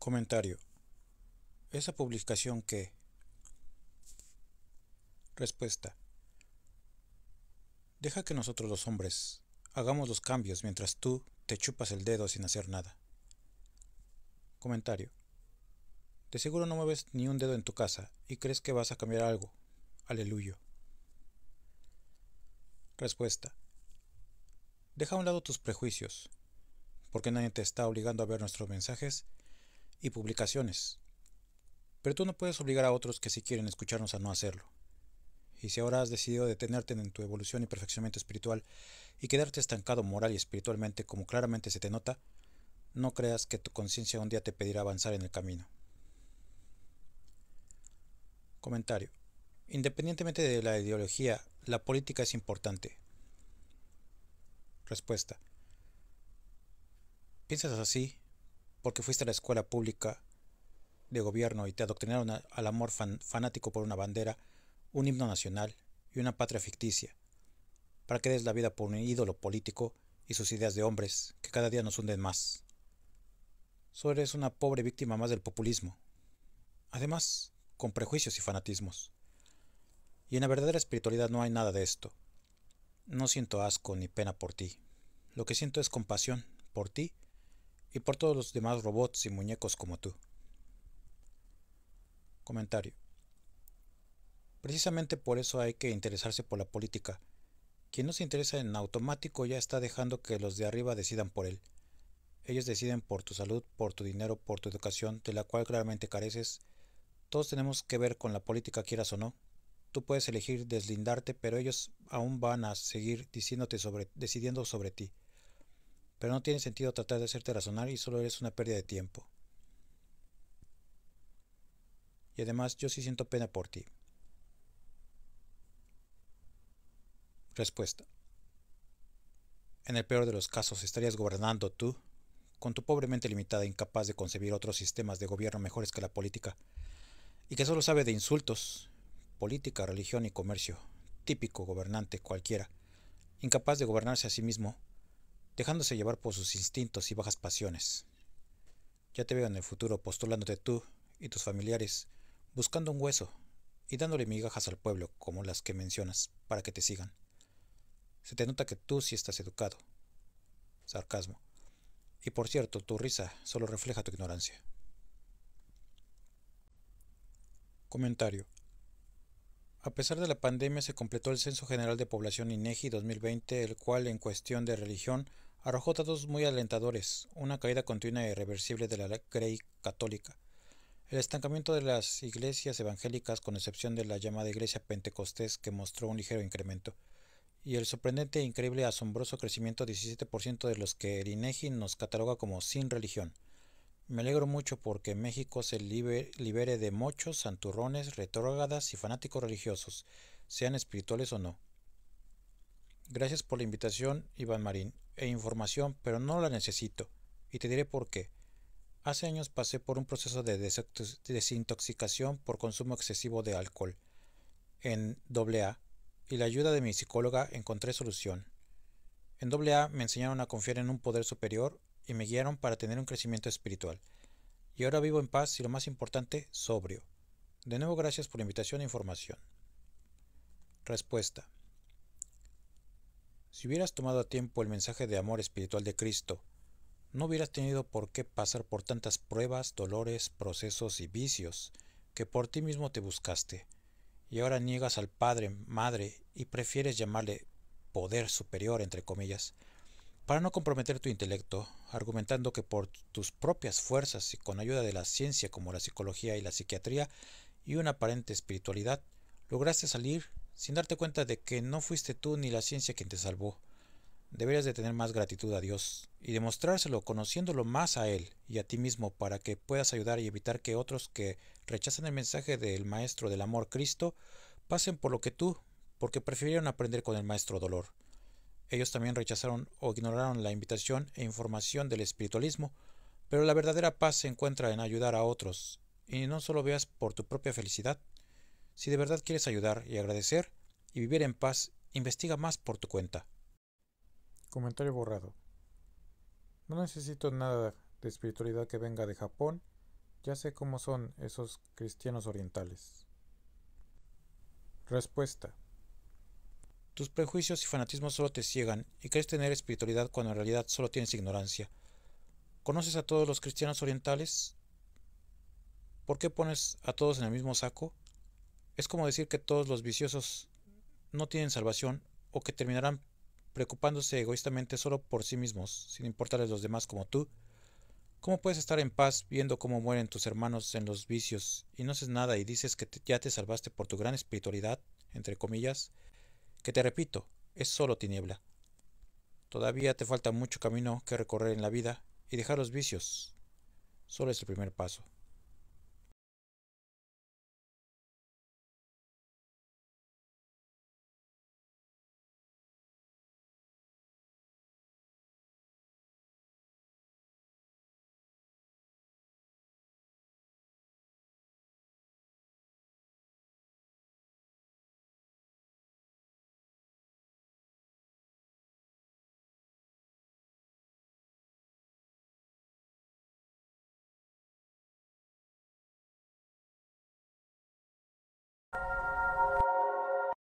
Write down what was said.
Comentario. Esa publicación que... Respuesta. Deja que nosotros los hombres hagamos los cambios mientras tú te chupas el dedo sin hacer nada. Comentario. De seguro no mueves ni un dedo en tu casa y crees que vas a cambiar algo. Aleluya. Respuesta. Deja a un lado tus prejuicios, porque nadie te está obligando a ver nuestros mensajes y publicaciones. Pero tú no puedes obligar a otros que sí quieren escucharnos a no hacerlo. Y si ahora has decidido detenerte en tu evolución y perfeccionamiento espiritual y quedarte estancado moral y espiritualmente como claramente se te nota, no creas que tu conciencia un día te pedirá avanzar en el camino. Comentario. Independientemente de la ideología, la política es importante. Respuesta. ¿Piensas así porque fuiste a la escuela pública de gobierno y te adoctrinaron al amor fanático por una bandera, un himno nacional y una patria ficticia, para que des la vida por un ídolo político y sus ideas de hombres que cada día nos hunden más. Solo eres una pobre víctima más del populismo. Además, con prejuicios y fanatismos. Y en la verdadera espiritualidad no hay nada de esto. No siento asco ni pena por ti. Lo que siento es compasión por ti y por todos los demás robots y muñecos como tú. Comentario. Precisamente por eso hay que interesarse por la política. Quien no se interesa en automático ya está dejando que los de arriba decidan por él. Ellos deciden por tu salud, por tu dinero, por tu educación, de la cual claramente careces. Todos tenemos que ver con la política, quieras o no. Tú puedes elegir deslindarte, pero ellos aún van a seguir diciéndote sobre, decidiendo sobre ti pero no tiene sentido tratar de hacerte razonar y solo eres una pérdida de tiempo. Y además yo sí siento pena por ti. Respuesta. En el peor de los casos estarías gobernando tú, con tu pobre mente limitada incapaz de concebir otros sistemas de gobierno mejores que la política, y que solo sabe de insultos, política, religión y comercio, típico gobernante cualquiera, incapaz de gobernarse a sí mismo dejándose llevar por sus instintos y bajas pasiones. Ya te veo en el futuro postulándote tú y tus familiares, buscando un hueso y dándole migajas al pueblo como las que mencionas, para que te sigan. Se te nota que tú sí estás educado. Sarcasmo. Y por cierto, tu risa solo refleja tu ignorancia. Comentario. A pesar de la pandemia se completó el Censo General de Población INEGI 2020, el cual en cuestión de religión arrojó datos muy alentadores, una caída continua e irreversible de la crey católica, el estancamiento de las iglesias evangélicas con excepción de la llamada iglesia pentecostés que mostró un ligero incremento, y el sorprendente, e increíble, asombroso crecimiento 17% de los que el e nos cataloga como sin religión. Me alegro mucho porque México se libere de mochos, santurrones, retrógradas y fanáticos religiosos, sean espirituales o no. Gracias por la invitación, Iván Marín e información, pero no la necesito, y te diré por qué. Hace años pasé por un proceso de desintoxicación por consumo excesivo de alcohol en AA y la ayuda de mi psicóloga encontré solución. En AA me enseñaron a confiar en un poder superior y me guiaron para tener un crecimiento espiritual. Y ahora vivo en paz y lo más importante, sobrio. De nuevo gracias por la invitación e información. Respuesta. Si hubieras tomado a tiempo el mensaje de amor espiritual de Cristo, no hubieras tenido por qué pasar por tantas pruebas, dolores, procesos y vicios que por ti mismo te buscaste, y ahora niegas al Padre, Madre, y prefieres llamarle poder superior, entre comillas, para no comprometer tu intelecto, argumentando que por tus propias fuerzas y con ayuda de la ciencia como la psicología y la psiquiatría y una aparente espiritualidad, lograste salir sin darte cuenta de que no fuiste tú ni la ciencia quien te salvó. Deberías de tener más gratitud a Dios y demostrárselo conociéndolo más a Él y a ti mismo para que puedas ayudar y evitar que otros que rechazan el mensaje del Maestro del Amor Cristo pasen por lo que tú, porque prefirieron aprender con el Maestro Dolor. Ellos también rechazaron o ignoraron la invitación e información del espiritualismo, pero la verdadera paz se encuentra en ayudar a otros, y no solo veas por tu propia felicidad, si de verdad quieres ayudar y agradecer y vivir en paz, investiga más por tu cuenta. Comentario borrado. No necesito nada de espiritualidad que venga de Japón, ya sé cómo son esos cristianos orientales. Respuesta. Tus prejuicios y fanatismos solo te ciegan y crees tener espiritualidad cuando en realidad solo tienes ignorancia. ¿Conoces a todos los cristianos orientales? ¿Por qué pones a todos en el mismo saco? Es como decir que todos los viciosos no tienen salvación o que terminarán preocupándose egoístamente solo por sí mismos, sin importarles los demás como tú. ¿Cómo puedes estar en paz viendo cómo mueren tus hermanos en los vicios y no haces nada y dices que ya te salvaste por tu gran espiritualidad, entre comillas? Que te repito, es solo tiniebla. Todavía te falta mucho camino que recorrer en la vida y dejar los vicios. Solo es el primer paso.